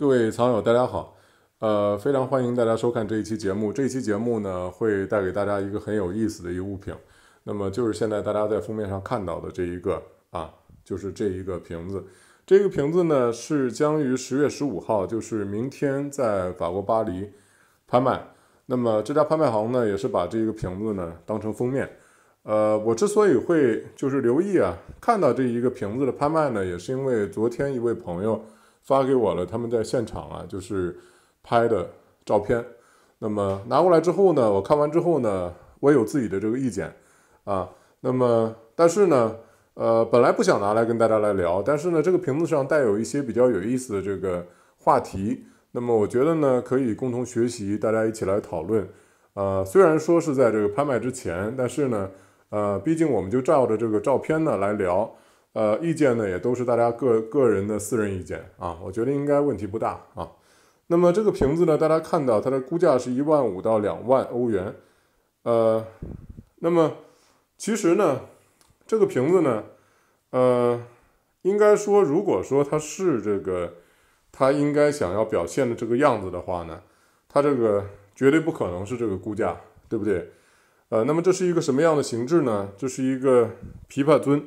各位藏友，大家好，呃，非常欢迎大家收看这一期节目。这一期节目呢，会带给大家一个很有意思的一个物品，那么就是现在大家在封面上看到的这一个啊，就是这一个瓶子。这个瓶子呢，是将于十月十五号，就是明天在法国巴黎拍卖。那么这家拍卖行呢，也是把这个瓶子呢当成封面。呃，我之所以会就是留意啊，看到这一个瓶子的拍卖呢，也是因为昨天一位朋友。发给我了，他们在现场啊，就是拍的照片。那么拿过来之后呢，我看完之后呢，我有自己的这个意见啊。那么，但是呢，呃，本来不想拿来跟大家来聊，但是呢，这个瓶子上带有一些比较有意思的这个话题。那么，我觉得呢，可以共同学习，大家一起来讨论。呃，虽然说是在这个拍卖之前，但是呢，呃，毕竟我们就照着这个照片呢来聊。呃，意见呢也都是大家个个人的私人意见啊，我觉得应该问题不大啊。那么这个瓶子呢，大家看到它的估价是一万五到两万欧元，呃，那么其实呢，这个瓶子呢，呃，应该说如果说它是这个，它应该想要表现的这个样子的话呢，它这个绝对不可能是这个估价，对不对？呃，那么这是一个什么样的形制呢？这是一个琵琶尊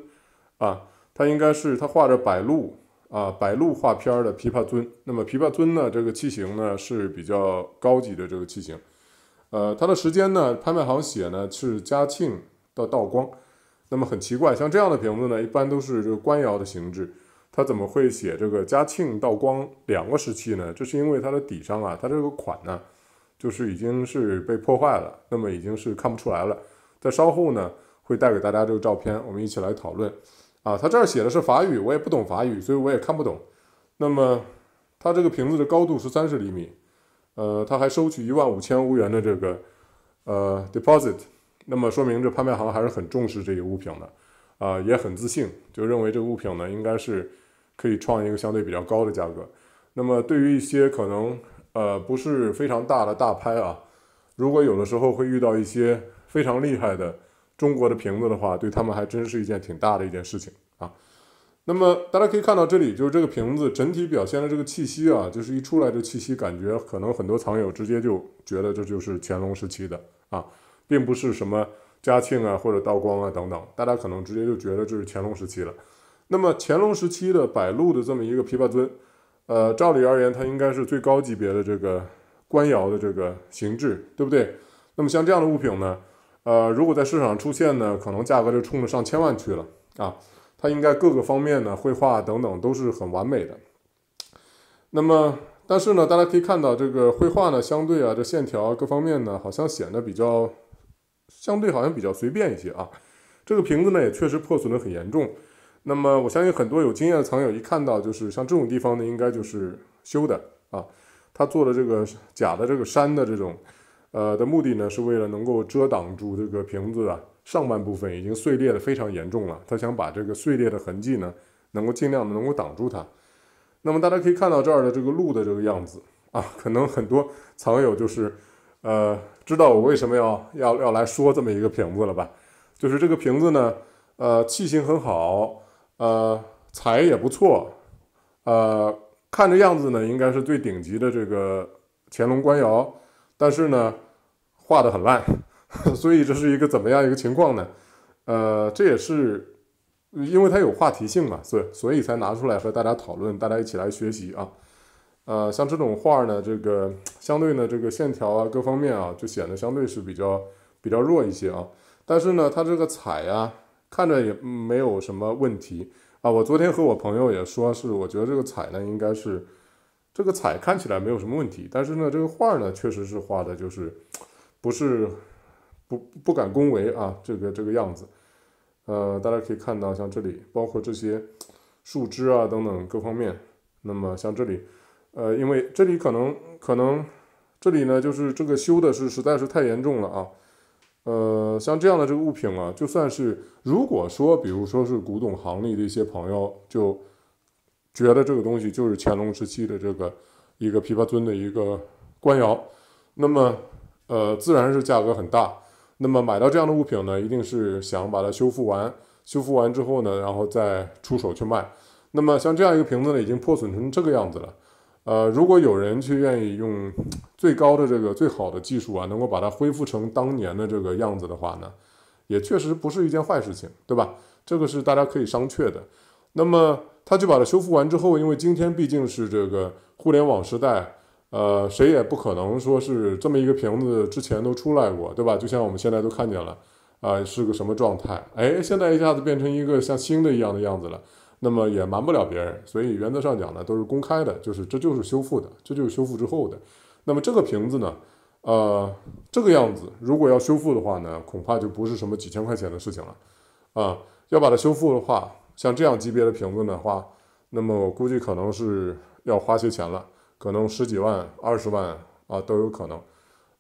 啊。它应该是它画着白鹭啊，白鹭画片儿的琵琶尊。那么琵琶尊呢，这个器型呢是比较高级的这个器型。呃，它的时间呢，拍卖行写呢是嘉庆到道光。那么很奇怪，像这样的瓶子呢，一般都是这个官窑的形制，它怎么会写这个嘉庆道光两个时期呢？这是因为它的底上啊，它这个款呢，就是已经是被破坏了，那么已经是看不出来了。在稍后呢，会带给大家这个照片，我们一起来讨论。啊，它这儿写的是法语，我也不懂法语，所以我也看不懂。那么，它这个瓶子的高度是三十厘米，呃，它还收取一万五千欧元的这个呃 deposit。那么说明这拍卖行还是很重视这个物品的，啊，也很自信，就认为这个物品呢应该是可以创一个相对比较高的价格。那么对于一些可能呃不是非常大的大拍啊，如果有的时候会遇到一些非常厉害的。中国的瓶子的话，对他们还真是一件挺大的一件事情啊。那么大家可以看到，这里就是这个瓶子整体表现的这个气息啊，就是一出来的气息，感觉可能很多藏友直接就觉得这就是乾隆时期的啊，并不是什么嘉庆啊或者道光啊等等，大家可能直接就觉得这是乾隆时期了。那么乾隆时期的白露的这么一个琵琶尊，呃，照理而言，它应该是最高级别的这个官窑的这个形制，对不对？那么像这样的物品呢？呃，如果在市场上出现呢，可能价格就冲着上千万去了啊。它应该各个方面呢，绘画等等都是很完美的。那么，但是呢，大家可以看到这个绘画呢，相对啊，这线条各方面呢，好像显得比较相对，好像比较随便一些啊。这个瓶子呢，也确实破损的很严重。那么，我相信很多有经验的藏友一看到就是像这种地方呢，应该就是修的啊。他做的这个假的这个山的这种。呃，的目的呢，是为了能够遮挡住这个瓶子啊，上半部分已经碎裂的非常严重了，他想把这个碎裂的痕迹呢，能够尽量的能够挡住它。那么大家可以看到这儿的这个路的这个样子啊，可能很多藏友就是，呃，知道我为什么要要要来说这么一个瓶子了吧？就是这个瓶子呢，呃，器型很好，呃，彩也不错，呃，看这样子呢，应该是最顶级的这个乾隆官窑。但是呢，画的很烂，所以这是一个怎么样一个情况呢？呃，这也是因为它有话题性嘛，所所以才拿出来和大家讨论，大家一起来学习啊。呃，像这种画呢，这个相对呢，这个线条啊，各方面啊，就显得相对是比较比较弱一些啊。但是呢，它这个彩呀，看着也没有什么问题啊。我昨天和我朋友也说是，我觉得这个彩呢，应该是。这个彩看起来没有什么问题，但是呢，这个画呢，确实是画的，就是不是不不敢恭维啊，这个这个样子。呃，大家可以看到，像这里包括这些树枝啊等等各方面。那么像这里，呃，因为这里可能可能这里呢，就是这个修的是实在是太严重了啊。呃，像这样的这个物品啊，就算是如果说，比如说是古董行里的一些朋友就。觉得这个东西就是乾隆时期的这个一个琵琶尊的一个官窑，那么呃自然是价格很大。那么买到这样的物品呢，一定是想把它修复完，修复完之后呢，然后再出手去卖。那么像这样一个瓶子呢，已经破损成这个样子了，呃，如果有人去愿意用最高的这个最好的技术啊，能够把它恢复成当年的这个样子的话呢，也确实不是一件坏事情，对吧？这个是大家可以商榷的。那么他就把它修复完之后，因为今天毕竟是这个互联网时代，呃，谁也不可能说是这么一个瓶子之前都出来过，对吧？就像我们现在都看见了，啊，是个什么状态？哎，现在一下子变成一个像新的一样的样子了。那么也瞒不了别人，所以原则上讲呢，都是公开的，就是这就是修复的，这就是修复之后的。那么这个瓶子呢，呃，这个样子，如果要修复的话呢，恐怕就不是什么几千块钱的事情了，啊，要把它修复的话。像这样级别的瓶子的话，那么我估计可能是要花些钱了，可能十几万、二十万啊都有可能，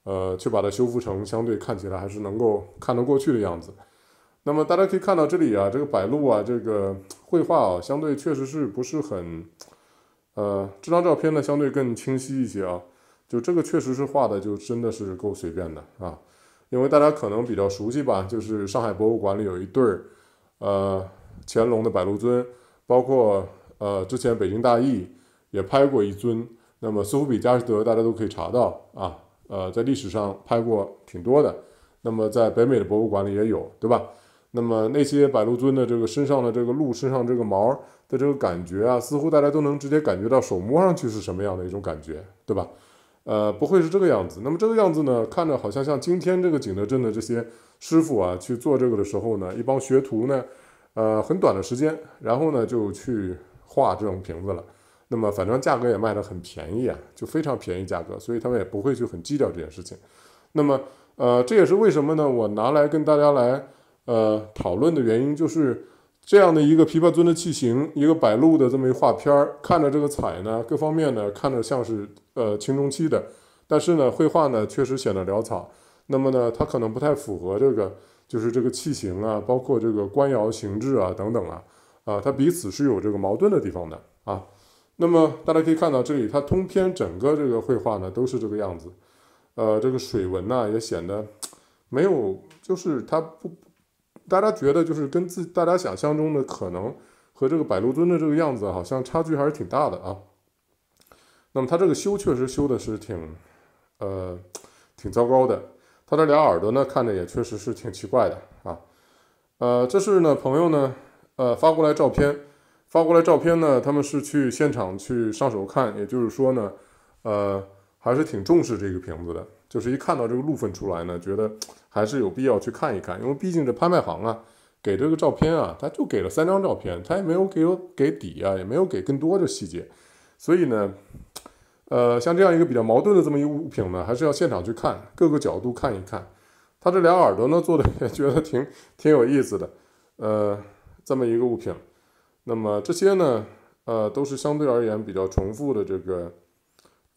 呃，去把它修复成相对看起来还是能够看得过去的样子。那么大家可以看到这里啊，这个白鹭啊，这个绘画啊，相对确实是不是很，呃，这张照片呢相对更清晰一些啊，就这个确实是画的，就真的是够随便的啊，因为大家可能比较熟悉吧，就是上海博物馆里有一对儿，呃。乾隆的白鹿尊，包括呃之前北京大义也拍过一尊，那么苏富比、佳士得大家都可以查到啊，呃，在历史上拍过挺多的，那么在北美的博物馆里也有，对吧？那么那些白鹿尊的这个身上的这个鹿身上这个毛的这个感觉啊，似乎大家都能直接感觉到手摸上去是什么样的一种感觉，对吧？呃，不会是这个样子，那么这个样子呢，看着好像像今天这个景德镇的这些师傅啊去做这个的时候呢，一帮学徒呢。呃，很短的时间，然后呢就去画这种瓶子了。那么反正价格也卖得很便宜啊，就非常便宜价格，所以他们也不会去很计较这件事情。那么，呃，这也是为什么呢？我拿来跟大家来呃讨论的原因，就是这样的一个琵琶尊的器型，一个白鹭的这么一画片儿，看着这个彩呢，各方面呢看着像是呃清中期的，但是呢绘画呢确实显得潦草，那么呢它可能不太符合这个。就是这个器型啊，包括这个官窑形制啊等等啊，啊，它彼此是有这个矛盾的地方的啊。那么大家可以看到，这里它通篇整个这个绘画呢都是这个样子，呃，这个水纹呢也显得没有，就是它不，大家觉得就是跟自大家想象中的可能和这个百鹿尊的这个样子好像差距还是挺大的啊。那么它这个修确实修的是挺，呃，挺糟糕的。他的俩耳朵呢，看着也确实是挺奇怪的啊。呃，这是呢朋友呢，呃发过来照片，发过来照片呢，他们是去现场去上手看，也就是说呢，呃，还是挺重视这个瓶子的。就是一看到这个路分出来呢，觉得还是有必要去看一看，因为毕竟这拍卖行啊，给这个照片啊，他就给了三张照片，他也没有给给底啊，也没有给更多的细节，所以呢。呃，像这样一个比较矛盾的这么一个物品呢，还是要现场去看各个角度看一看。他这俩耳朵呢做的 也觉得挺挺有意思的。呃，这么一个物品，那么这些呢，呃，都是相对而言比较重复的这个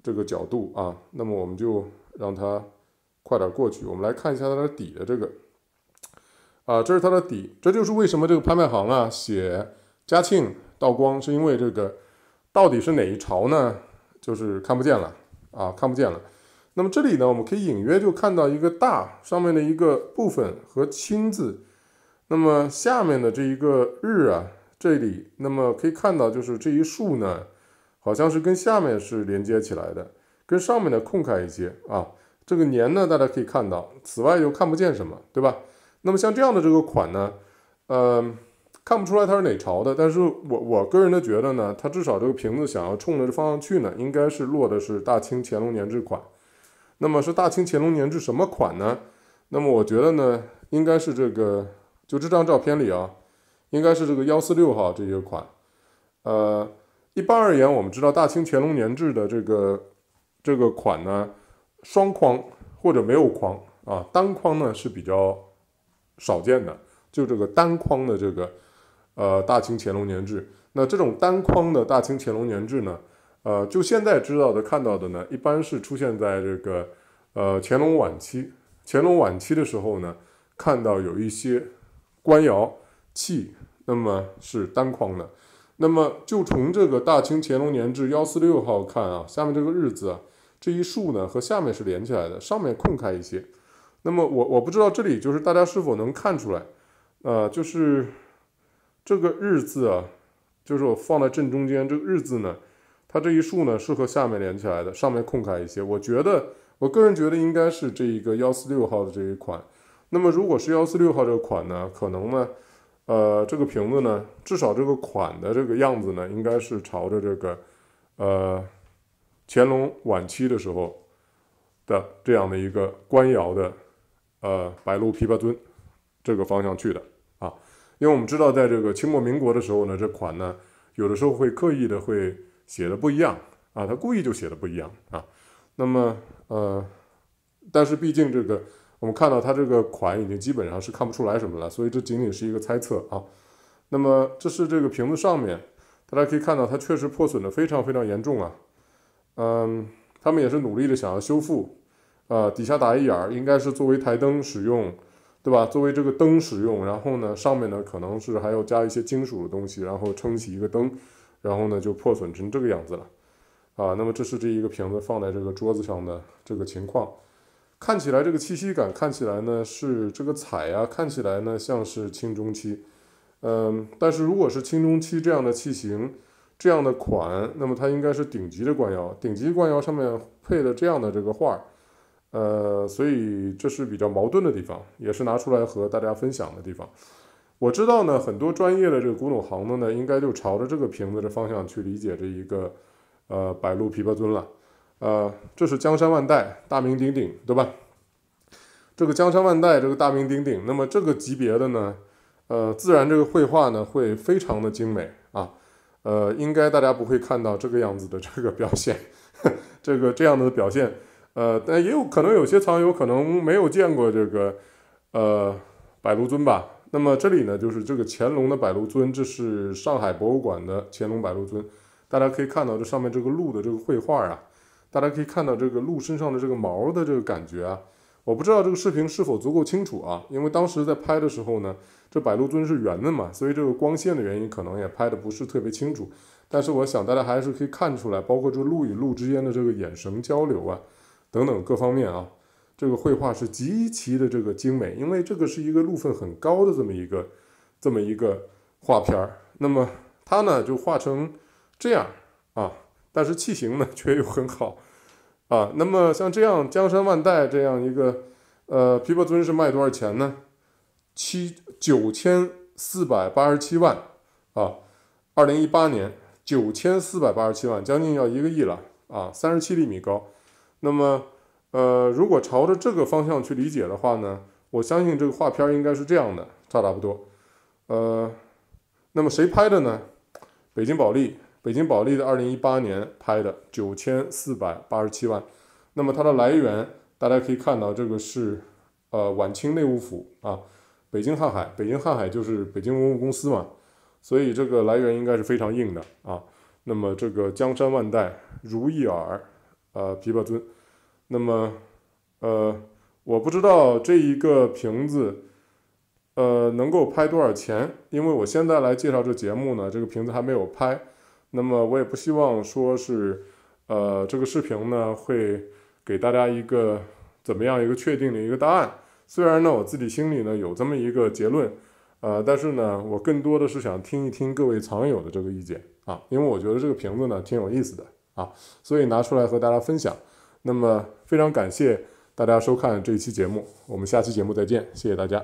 这个角度啊。那么我们就让它快点过去。我们来看一下它的底的这个啊，这是它的底，这就是为什么这个拍卖行啊写嘉庆、道光，是因为这个到底是哪一朝呢？就是看不见了啊，看不见了。那么这里呢，我们可以隐约就看到一个大上面的一个部分和青字，那么下面的这一个日啊，这里那么可以看到，就是这一竖呢，好像是跟下面是连接起来的，跟上面的空开一些啊。这个年呢，大家可以看到，此外又看不见什么，对吧？那么像这样的这个款呢，呃。看不出来它是哪朝的，但是我我个人的觉得呢，它至少这个瓶子想要冲着这方向去呢，应该是落的是大清乾隆年制款。那么是大清乾隆年制什么款呢？那么我觉得呢，应该是这个就这张照片里啊，应该是这个幺四六号这些款。呃，一般而言，我们知道大清乾隆年制的这个这个款呢，双框或者没有框啊，单框呢是比较少见的。就这个单框的这个。呃，大清乾隆年制。那这种单框的“大清乾隆年制”呢？呃，就现在知道的、看到的呢，一般是出现在这个呃乾隆晚期。乾隆晚期的时候呢，看到有一些官窑器，那么是单框的。那么就从这个“大清乾隆年制幺四六号”看啊，下面这个日子啊，这一竖呢和下面是连起来的，上面空开一些。那么我我不知道这里就是大家是否能看出来，呃，就是。这个日字啊，就是我放在正中间。这个日字呢，它这一竖呢是和下面连起来的，上面空开一些。我觉得，我个人觉得应该是这一个幺四六号的这一款。那么，如果是幺四六号这个款呢，可能呢，呃，这个瓶子呢，至少这个款的这个样子呢，应该是朝着这个，呃，乾隆晚期的时候的这样的一个官窑的，呃，白鹿琵琶尊这个方向去的。因为我们知道，在这个清末民国的时候呢，这款呢，有的时候会刻意的会写的不一样啊，他故意就写的不一样啊。那么，呃，但是毕竟这个，我们看到它这个款已经基本上是看不出来什么了，所以这仅仅是一个猜测啊。那么，这是这个瓶子上面，大家可以看到它确实破损的非常非常严重啊。嗯，他们也是努力的想要修复。呃，底下打一眼儿，应该是作为台灯使用。对吧？作为这个灯使用，然后呢，上面呢可能是还要加一些金属的东西，然后撑起一个灯，然后呢就破损成这个样子了。啊，那么这是这一个瓶子放在这个桌子上的这个情况，看起来这个气息感，看起来呢是这个彩呀，看起来呢像是清中期。嗯，但是如果是清中期这样的器型、这样的款，那么它应该是顶级的官窑，顶级官窑上面配的这样的这个画。呃，所以这是比较矛盾的地方，也是拿出来和大家分享的地方。我知道呢，很多专业的这个古董行的呢，应该就朝着这个瓶子的方向去理解这一个呃白露琵琶尊了。呃，这是江山万代，大名鼎鼎，对吧？这个江山万代，这个大名鼎鼎，那么这个级别的呢，呃，自然这个绘画呢会非常的精美啊。呃，应该大家不会看到这个样子的这个表现，这个这样的表现。呃，但也有可能有些藏友可能没有见过这个，呃，百鹿尊吧。那么这里呢，就是这个乾隆的百鹿尊，这是上海博物馆的乾隆百鹿尊。大家可以看到这上面这个鹿的这个绘画啊，大家可以看到这个鹿身上的这个毛的这个感觉啊。我不知道这个视频是否足够清楚啊，因为当时在拍的时候呢，这百鹿尊是圆的嘛，所以这个光线的原因可能也拍的不是特别清楚。但是我想大家还是可以看出来，包括这鹿与鹿之间的这个眼神交流啊。等等各方面啊，这个绘画是极其的这个精美，因为这个是一个路分很高的这么一个这么一个画片儿。那么它呢就画成这样啊，但是器型呢却又很好啊。那么像这样江山万代这样一个呃琵琶尊是卖多少钱呢？七九千四百八十七万啊，二零一八年九千四百八十七万，将近要一个亿了啊，三十七厘米高。那么，呃，如果朝着这个方向去理解的话呢，我相信这个画片应该是这样的，差差不多。呃，那么谁拍的呢？北京保利，北京保利的二零一八年拍的九千四百八十七万。那么它的来源，大家可以看到，这个是呃晚清内务府啊，北京瀚海，北京瀚海就是北京文物公司嘛，所以这个来源应该是非常硬的啊。那么这个江山万代如意耳。呃，琵琶尊。那么，呃，我不知道这一个瓶子，呃，能够拍多少钱？因为我现在来介绍这节目呢，这个瓶子还没有拍，那么我也不希望说是，呃，这个视频呢会给大家一个怎么样一个确定的一个答案。虽然呢，我自己心里呢有这么一个结论，呃，但是呢，我更多的是想听一听各位藏友的这个意见啊，因为我觉得这个瓶子呢挺有意思的。啊，所以拿出来和大家分享。那么，非常感谢大家收看这一期节目，我们下期节目再见，谢谢大家。